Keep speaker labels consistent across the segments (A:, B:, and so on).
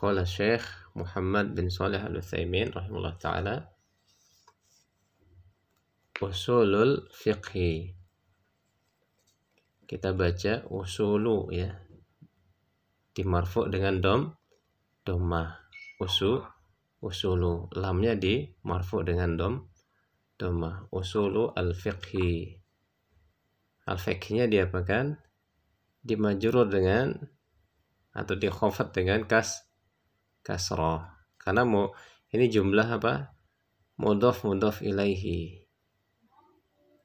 A: Qala Syekh Muhammad bin salih al uthaymin rahimullah taala Usulul Fiqhi. Kita baca usulu ya. Dimarfuk dengan dom domah. Usu usulu. Lamnya di marfu dengan dom domah. Usulu al-fiqhi. Al-fiqhinya diapakan? Dimajurur dengan atau dikhofat dengan kas kasroh karena mu ini jumlah apa mudof mudof ilaihi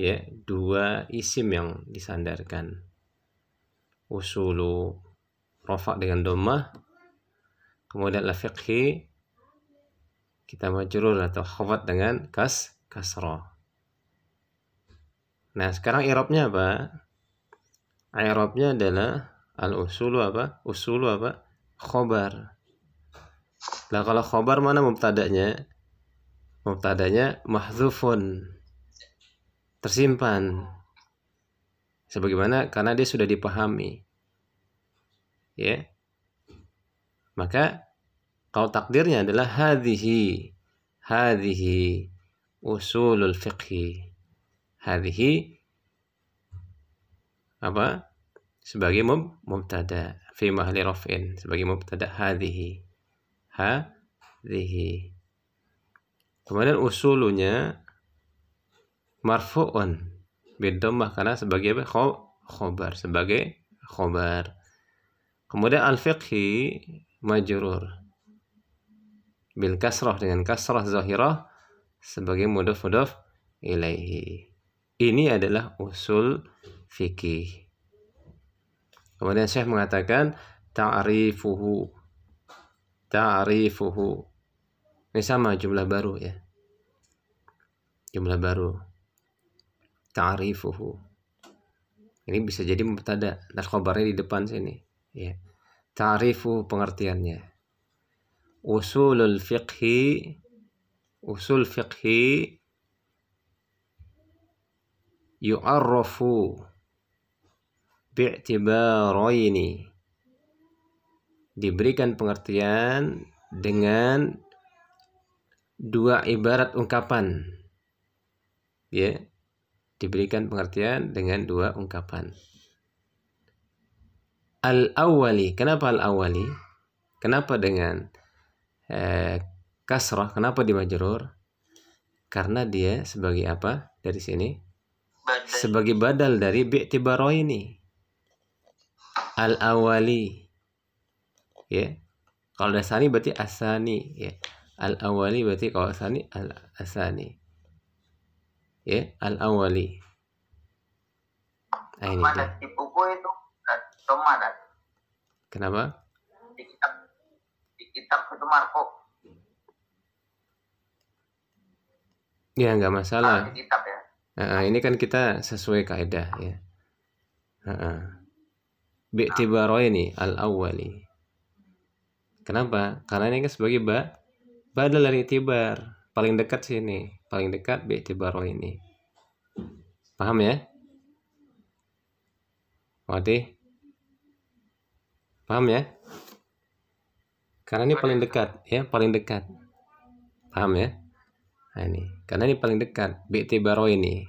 A: ya dua isim yang disandarkan usulu rofak dengan domah kemudian lafiqhi kita majrur atau khawat dengan kas kasroh nah sekarang irobnya apa irobnya adalah al usulu apa usulu apa khobar Nah kalau khobar mana mubtadanya? Mubtadanya mahzufun. Tersimpan. Sebagaimana karena dia sudah dipahami. Ya. Maka kalau takdirnya adalah hadhihi. Hadhihi usulul fiqhi. Hadhihi apa? Sebagai mubtada fi mahli raf'in sebagai mubtada hadhihi hadhihi. Kemudian usulunya marfu'un bidomah karena sebagai khobar sebagai khobar. Kemudian al-fiqhi majrur bil kasrah dengan kasrah zahirah sebagai mudhaf mudhaf ilaihi. Ini adalah usul fikih. Kemudian Syekh mengatakan ta'rifuhu ta'rifuhu ini sama jumlah baru ya jumlah baru ta'rifuhu ini bisa jadi mubtada narkobarnya di depan sini ya ta'rifu pengertiannya usulul fiqhi usul fiqhi yu'arrafu bi'tibaraini diberikan pengertian dengan dua ibarat ungkapan. Ya. Diberikan pengertian dengan dua ungkapan. al awali kenapa al awali Kenapa dengan eh, kasrah? Kenapa di majrur? Karena dia sebagai apa dari sini? Sebagai badal dari bi'tibaro ini. al awali ya kalau dasani berarti asani ya al awali berarti kalau asani al asani ya al awali nah, ini dia. kenapa di kitab di kitab itu Marco ya enggak masalah ah, di kitab ya uh, ini kan kita sesuai kaedah ya. Heeh. ini al-awwali. Kenapa? Karena ini kan sebagai ba badal dari itibar. Paling dekat sini, paling dekat bi itibar oh ini. Paham ya? Wadi. Paham ya? Karena ini paling dekat ya, paling dekat. Paham ya? Nah, ini. Karena ini paling dekat bi itibar oh ini.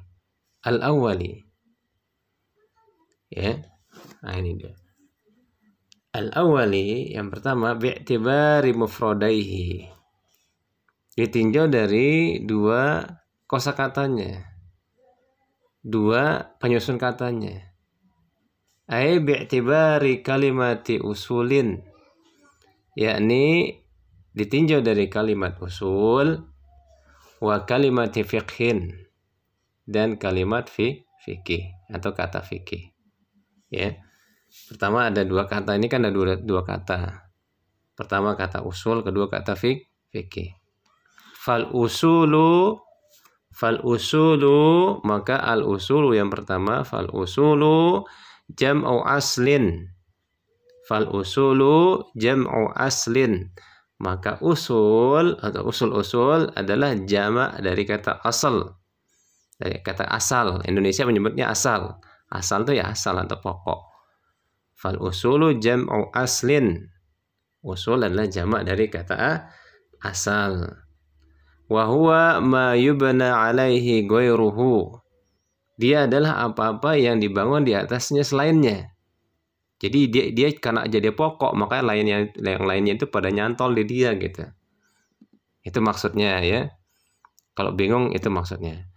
A: Al awali. Ya. Nah, ini dia al awali yang pertama bi'tibari mufradaihi ditinjau dari dua kosakatanya dua penyusun katanya Ai bi'tibari kalimati usulin yakni ditinjau dari kalimat usul wa kalimat fiqhin dan kalimat fi fikih atau kata fikih ya Pertama ada dua kata ini kan ada dua, dua kata. Pertama kata usul, kedua kata fik, fikih. Fal usulu fal usulu maka al usulu yang pertama fal usulu jam'u aslin. Fal usulu jam'u aslin. Maka usul atau usul-usul adalah jamak dari kata asal. Dari kata asal. Indonesia menyebutnya asal. Asal itu ya asal atau pokok. Fal usulu jam'u aslin. Usul adalah jamak dari kata asal. Wa huwa ma yubna alaihi ghairuhu. Dia adalah apa-apa yang dibangun di atasnya selainnya. Jadi dia dia karena jadi pokok makanya lainnya yang lainnya itu pada nyantol di dia gitu. Itu maksudnya ya. Kalau bingung itu maksudnya.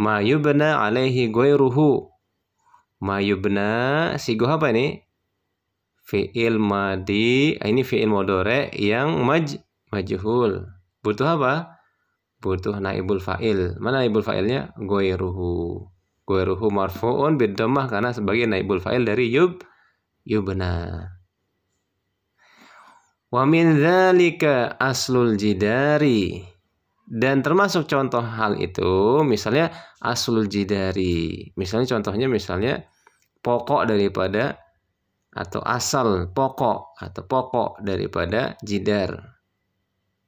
A: Ma yubna alaihi ghairuhu. Ma yubna si apa ini? fiil madi eh, ini fiil modore yang maj majhul butuh apa butuh naibul fa'il mana naibul fa'ilnya goiruhu goiruhu marfu'un bidomah karena sebagai naibul fa'il dari yub yubna wa min dzalika aslul jidari dan termasuk contoh hal itu misalnya aslul jidari misalnya contohnya misalnya pokok daripada atau asal pokok atau pokok daripada jidar.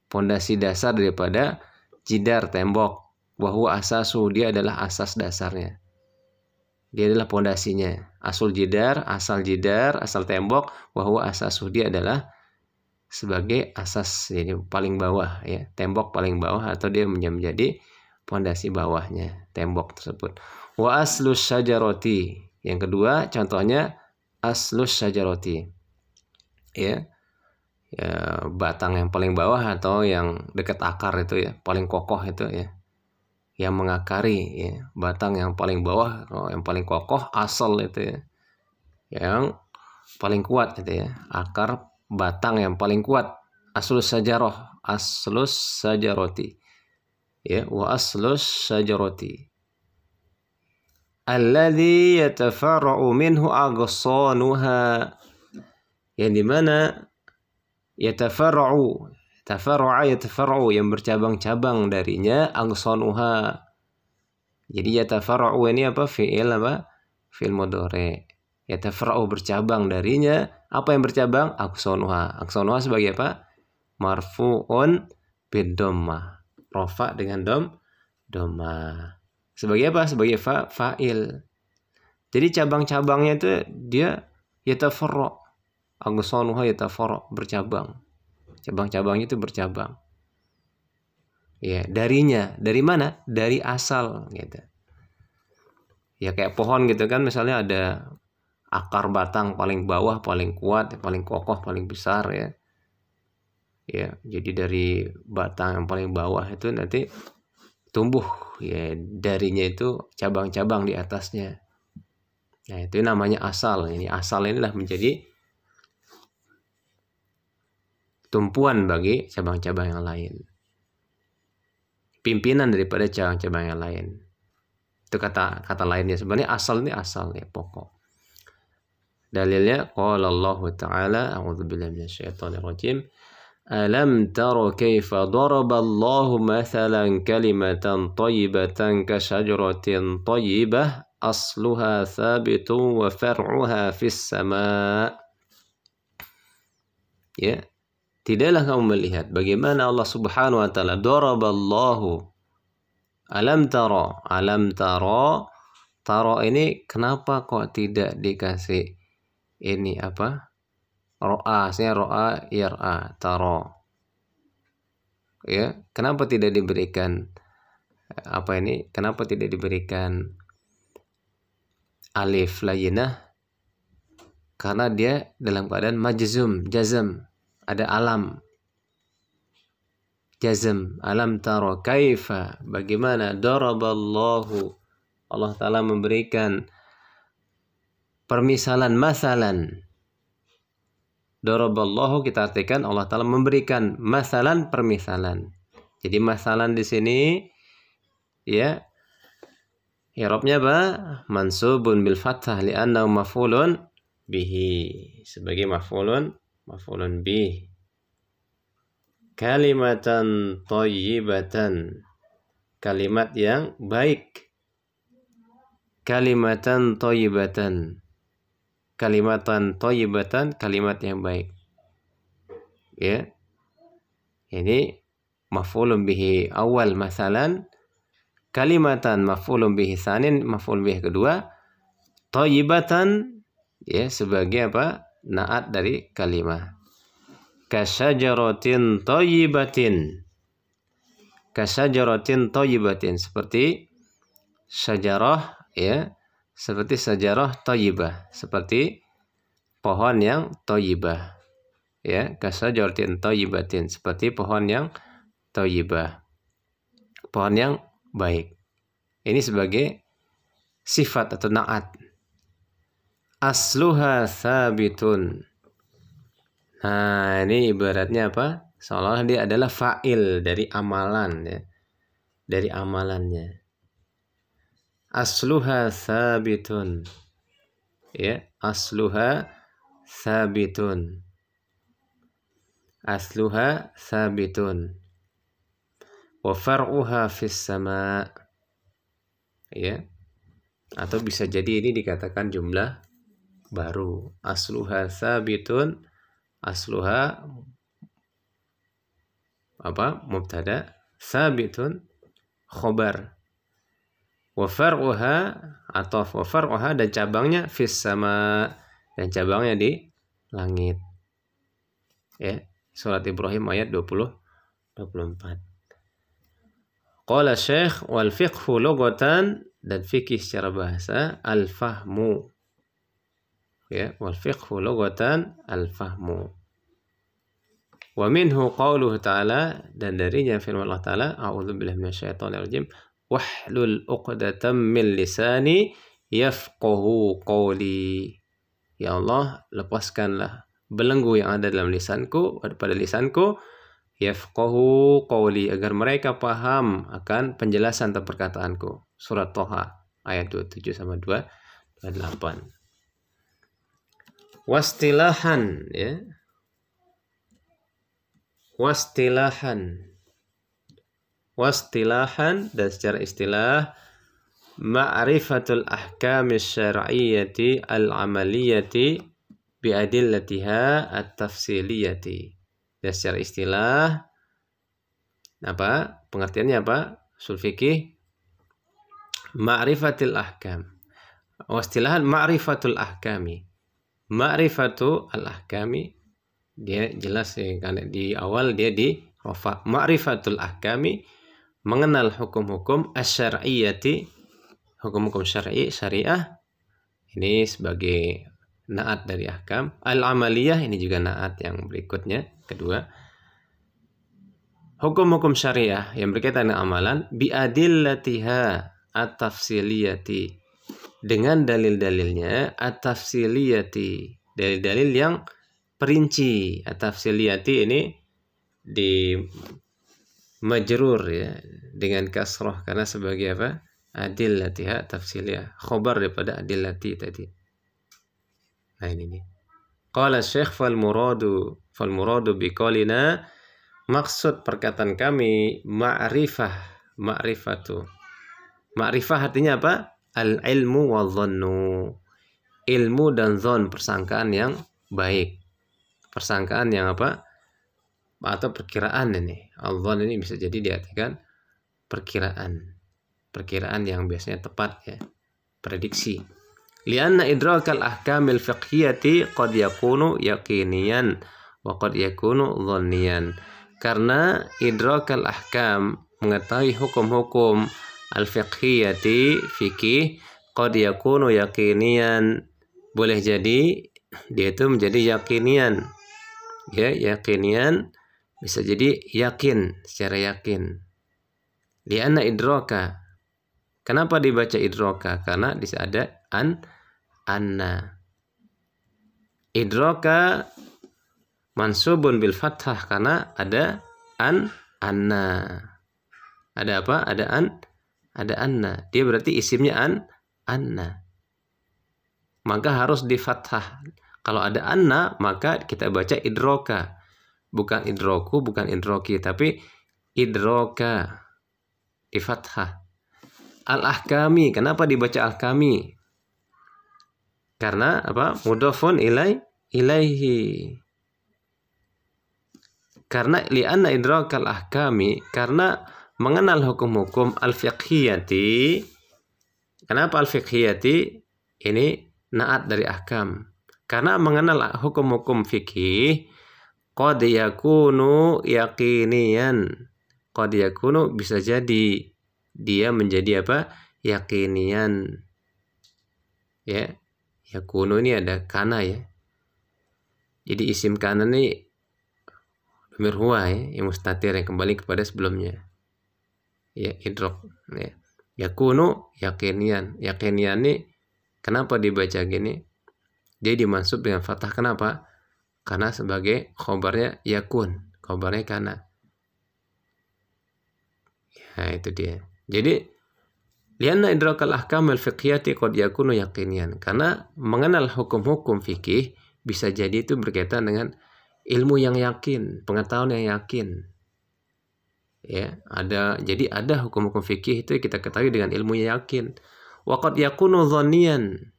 A: Pondasi dasar daripada jidar tembok bahwa asasu dia adalah asas dasarnya. Dia adalah pondasinya. asal jidar, asal jidar, asal tembok bahwa asasu dia adalah sebagai asas jadi paling bawah ya, tembok paling bawah atau dia menjadi pondasi bawahnya tembok tersebut. Wa aslus sajaroti Yang kedua contohnya aslus syajaroti ya ya batang yang paling bawah atau yang dekat akar itu ya paling kokoh itu ya yang mengakari ya batang yang paling bawah oh, yang paling kokoh asal itu ya yang paling kuat itu ya akar batang yang paling kuat aslus sajaroh aslus sajaroti ya wa aslus sajaroti alladhi yatafarra'u minhu aghsanuha yang dimana yatafarra'u tafarra'a yatafarra'u yang bercabang-cabang darinya aghsanuha jadi yatafarra'u ini apa fi'il apa fi'il mudhari yatafarra'u bercabang darinya apa yang bercabang aghsanuha aghsanuha sebagai apa marfu'un bidomah rofa dengan dom domah sebagai apa sebagai fa fa'il jadi cabang-cabangnya itu dia yatafarra aghsanuha yatafarra bercabang cabang-cabangnya itu bercabang ya darinya dari mana dari asal gitu ya kayak pohon gitu kan misalnya ada akar batang paling bawah paling kuat paling kokoh paling besar ya ya jadi dari batang yang paling bawah itu nanti tumbuh ya darinya itu cabang-cabang di atasnya. Nah, itu namanya asal. Ini asal inilah menjadi tumpuan bagi cabang-cabang yang lain. Pimpinan daripada cabang-cabang yang lain. Itu kata kata lainnya sebenarnya asal ini asal ya pokok. Dalilnya qala Allah taala a'udzubillahi minasyaitonir rajim. ألم تر كيف ضرب الله مثلا كلمة طيبة كشجرة طيبة أصلها ثابت وفرعها في السماء ya tidaklah kamu melihat bagaimana Allah Subhanahu wa taala daraballahu alam taro alam taro taro ini kenapa kok tidak dikasih ini apa ro'a saya ro'a yara taro ya kenapa tidak diberikan eh, apa ini kenapa tidak diberikan alif layinah karena dia dalam keadaan majzum jazm ada alam jazm alam taro kaifa bagaimana daraballahu Allah taala memberikan permisalan masalan Daraballahu kita artikan Allah Ta'ala memberikan masalan permisalan. Jadi masalan di sini ya Irobnya apa? Mansubun bil fathah li'annau maf'ulun bihi sebagai maf'ulun maf'ulun bih. Kalimatan toyibatan. Kalimat yang baik. Kalimatan toyibatan kalimatan toyibatan kalimat yang baik ya ini maf'ulun bihi awal masalan kalimatan maf'ulun bihi sanin maf'ul bihi kedua toyibatan ya sebagai apa naat dari kalimat kasajarotin toyibatin kasajarotin toyibatin seperti sajarah ya seperti sejarah toyibah, seperti pohon yang toyibah. Ya, kasajartin toyibatin, seperti pohon yang toyibah. Pohon yang baik. Ini sebagai sifat atau naat. Asluha sabitun. Nah, ini ibaratnya apa? Seolah-olah dia adalah fa'il dari amalan ya. Dari amalannya asluha sabitun ya asluha sabitun asluha sabitun wa far'uha fis sama ya atau bisa jadi ini dikatakan jumlah baru asluha sabitun asluha apa mubtada sabitun khobar wafar'uha atau wafar'uha dan cabangnya fis sama dan cabangnya di langit. Ya, surat Ibrahim ayat 20 24. Qala Syekh wal fiqhu lugatan dan fikih secara bahasa al fahmu. Ya, wal fiqhu lugatan al fahmu. Wa minhu qawluhu ta'ala dan darinya firman Allah Ta'ala, a'udzu billahi minasyaitonir rajim, wahlul uqdatam min lisani yafqahu qawli. Ya Allah, lepaskanlah belenggu yang ada dalam lisanku pada lisanku yafqahu qawli agar mereka paham akan penjelasan atau perkataanku. Surat Toha ayat 27 sama 2 28. Wastilahan ya. Wastilahan. Wastilahan wastilahan dan secara istilah ma'rifatul ahkam syar'iyyati al-amaliyati adillatiha at-tafsiliyati dan secara istilah apa pengertiannya apa usul fikih ma'rifatul ahkam wastilahan ma'rifatul ahkami ma'rifatu al-ahkami dia jelas ya, karena di awal dia di ma'rifatul ahkami mengenal hukum-hukum asyariyati hukum-hukum syar'i syariah ini sebagai naat dari ahkam al amaliyah ini juga naat yang berikutnya kedua hukum-hukum syariah yang berkaitan dengan amalan biadillatiha at-tafsiliyati dengan dalil-dalilnya at-tafsiliyati dalil-dalil yang perinci at-tafsiliyati ini di majrur ya dengan kasroh karena sebagai apa adil latiha tafsiliyah khobar daripada adil lati tadi nah ini nih qala syekh fal muradu fal muradu biqalina maksud perkataan kami ma'rifah ma'rifatu ma'rifah artinya apa al ilmu wa dhannu ilmu dan zon persangkaan yang baik persangkaan yang apa atau perkiraan ini Allah ini bisa jadi diartikan perkiraan. Perkiraan yang biasanya tepat ya. Prediksi. Lianna idrakal ahkamil fiqhiyati qad yakunu yaqiniyan wa qad yakunu dhanniyan. Karena idrakal ahkam mengetahui hukum-hukum al-fiqhiyati fikih qad yakunu yakinian, boleh jadi dia itu menjadi yakinian ya yakinian bisa jadi yakin, secara yakin. anak idroka. Kenapa dibaca idroka? Karena di ada an, anna. Idroka mansubun bil fathah karena ada an, anna. Ada apa? Ada an, ada anna. Dia berarti isimnya an, anna. Maka harus di fathah. Kalau ada anna, maka kita baca idroka bukan idroku bukan idroki tapi idroka di al ahkami kenapa dibaca al kami karena apa Mudofon ilai ilaihi karena lianna idrokal ahkami karena mengenal hukum-hukum al fiqhiyati kenapa al fiqhiyati ini naat dari ahkam karena mengenal hukum-hukum fikih Qad yakunu yaqinian. Qad yakunu bisa jadi dia menjadi apa? yakinian, Ya. Yakunu ini ada kana ya. Jadi isim kana ini domir huwa ya, yang mustatir yang kembali kepada sebelumnya. Ya, idrok ya. Yakunu yakinian yakinian ini kenapa dibaca gini? Dia dimansub dengan fathah kenapa? karena sebagai khobarnya yakun khobarnya karena ya itu dia jadi lianna idrakal ahkam al fiqhiyati qad yakunu yaqinian karena mengenal hukum-hukum fikih bisa jadi itu berkaitan dengan ilmu yang yakin pengetahuan yang yakin ya ada jadi ada hukum-hukum fikih itu kita ketahui dengan ilmu yang yakin waqad yakunu dhannian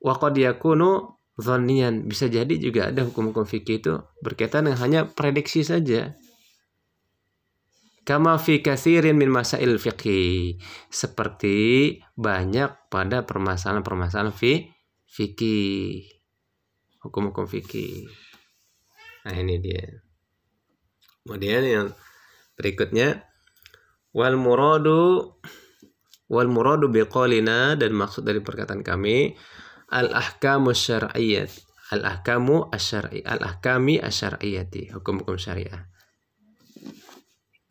A: waqad yakunu zonian bisa jadi juga ada hukum-hukum fikih itu berkaitan dengan hanya prediksi saja kama fi kasirin min masail fiqhi seperti banyak pada permasalahan-permasalahan fi fikih hukum-hukum fikih nah ini dia kemudian yang berikutnya wal muradu wal muradu biqolina dan maksud dari perkataan kami al-ahkamu syar'iyyah al-ahkamu asyari al-ahkami asyariyati hukum-hukum syariah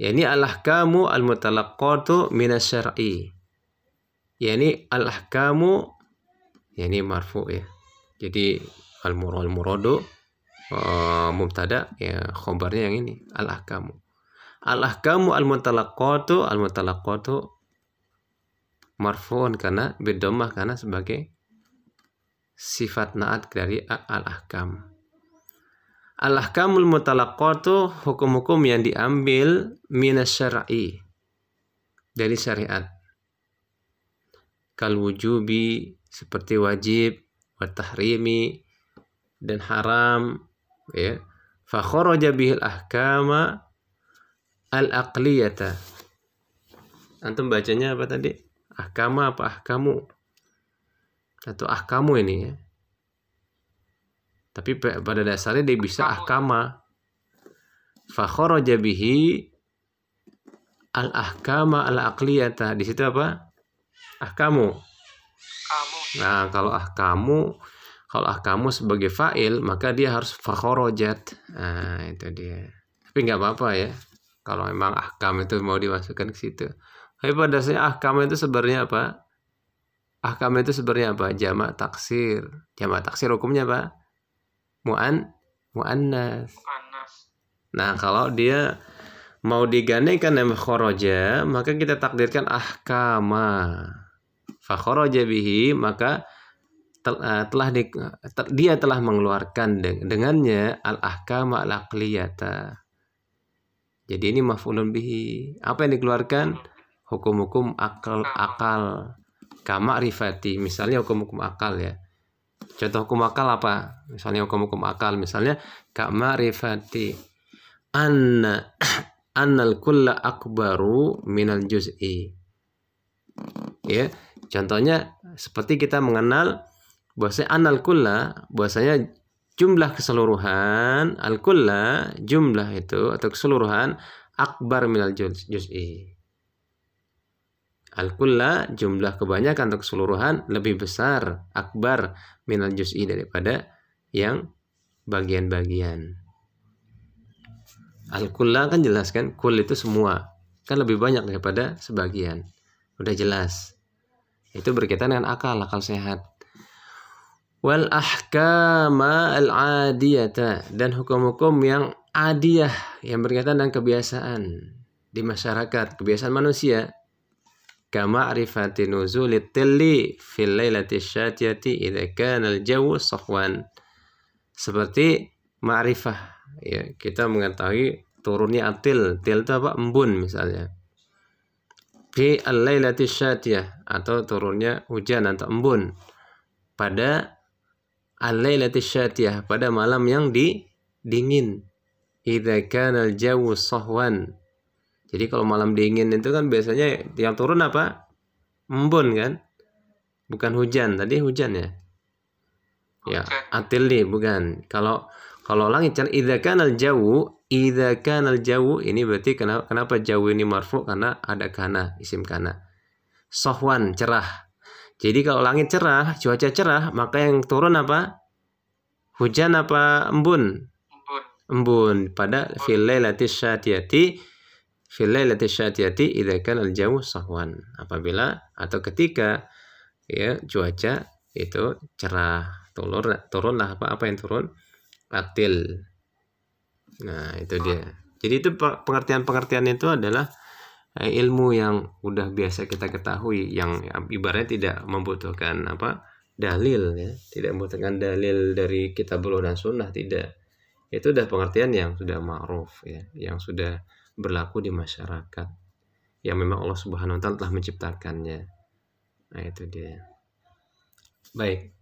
A: yakni al-ahkamu al-mutalaqqatu min asyari yakni al-ahkamu yakni marfu ya jadi al murad al-muradu uh, mubtada ya khobarnya yang ini al-ahkamu al-ahkamu al-mutalaqqatu al-mutalaqqatu marfu'un karena bidomah karena sebagai sifat naat dari al-ahkam. Al-ahkamul mutalaqatu hukum-hukum yang diambil minas syar'i dari syariat. Kal wujubi seperti wajib, wa dan haram ya. Fa kharaja bihil ahkama al-aqliyata. Antum bacanya apa tadi? Ahkama apa ahkamu? atau ahkamu ini ya. Tapi pada dasarnya dia bisa ahkama. Fakhoro bihi al ahkama al aqliyata. Di situ apa? Ahkamu. Nah, kalau ahkamu kalau ahkamu sebagai fa'il maka dia harus fakhorojat. Nah, itu dia. Tapi nggak apa-apa ya. Kalau memang ahkam itu mau dimasukkan ke situ. Tapi pada dasarnya ahkam itu sebenarnya apa? Ahkam itu sebenarnya apa? Jamak taksir. Jamak taksir hukumnya apa? Mu'an mu'annas. Nah, kalau dia mau digandengkan dengan khoroja, maka kita takdirkan ahkama. Fakhoroja bihi, maka tel, uh, telah di, ter, dia telah mengeluarkan deng dengannya al ahkama al aqliyata. Jadi ini maf'ulun bihi. Apa yang dikeluarkan? Hmm. Hukum-hukum akal akal kama rifati misalnya hukum-hukum akal ya contoh hukum akal apa misalnya hukum-hukum akal misalnya kama rifati anna annal kulla akbaru minal juz'i ya contohnya seperti kita mengenal bahwasanya anal kulla bahwasanya jumlah keseluruhan al kulla jumlah itu atau keseluruhan akbar minal juz'i Al-kulla jumlah kebanyakan atau keseluruhan lebih besar, akbar minal juz'i daripada yang bagian-bagian. Al-kulla kan jelas kan, kul itu semua. Kan lebih banyak daripada sebagian. Udah jelas. Itu berkaitan dengan akal, akal sehat. Wal ahkama al-adiyata dan hukum-hukum yang adiyah yang berkaitan dengan kebiasaan di masyarakat, kebiasaan manusia kama arifati nuzulit tilli fil lailati syatiyati idza kana al-jawu safwan seperti ma'rifah ya kita mengetahui turunnya atil til itu apa embun misalnya fi al-lailati syatiyah atau turunnya hujan atau embun pada al-lailati syatiyah pada malam yang di dingin idza kana al-jawu safwan jadi kalau malam dingin itu kan biasanya yang turun apa? Embun kan? Bukan hujan. Tadi hujan ya. Ya, bukan. Kalau kalau langit kan idza kanal jauh, idza kanal jauh ini berarti kenapa, kenapa jauh ini marfu karena ada kana, isim kana. Sohwan cerah. Jadi kalau langit cerah, cuaca cerah, maka yang turun apa? Hujan apa embun? Embun. Embun. Pada filailatis lailati syatiyati filailatis syatiyati idza kana jauh sahwan. Apabila atau ketika ya cuaca itu cerah, turun turunlah apa apa yang turun? Atil. Nah, itu dia. Jadi itu pengertian-pengertian itu adalah eh, ilmu yang udah biasa kita ketahui yang ibaratnya tidak membutuhkan apa dalil ya tidak membutuhkan dalil dari kitab dan sunnah tidak itu udah pengertian yang sudah ma'ruf ya yang sudah berlaku di masyarakat yang memang Allah Subhanahu wa taala telah menciptakannya. Nah, itu dia. Baik.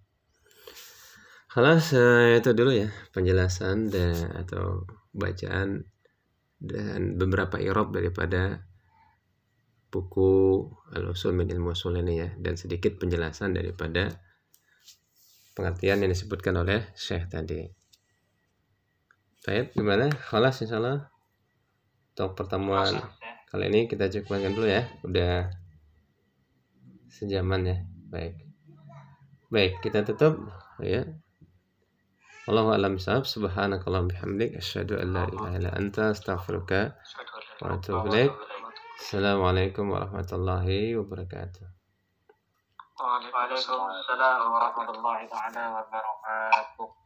A: Halas eh, itu dulu ya penjelasan dan atau bacaan dan beberapa irob daripada buku Al-Usul min Ilmu ini ya dan sedikit penjelasan daripada pengertian yang disebutkan oleh Syekh tadi. Baik, gimana? Khalas insyaallah. Untuk pertemuan kali ini kita cukupkan dulu ya. Udah sejaman ya. Baik. Baik, kita tutup ya. Allahu a'lam bishawab. Subhanakallah bihamdik asyhadu an la ilaha illa anta astaghfiruka wa atubu ilaik. Assalamualaikum warahmatullahi wabarakatuh. Waalaikumsalam warahmatullahi wabarakatuh.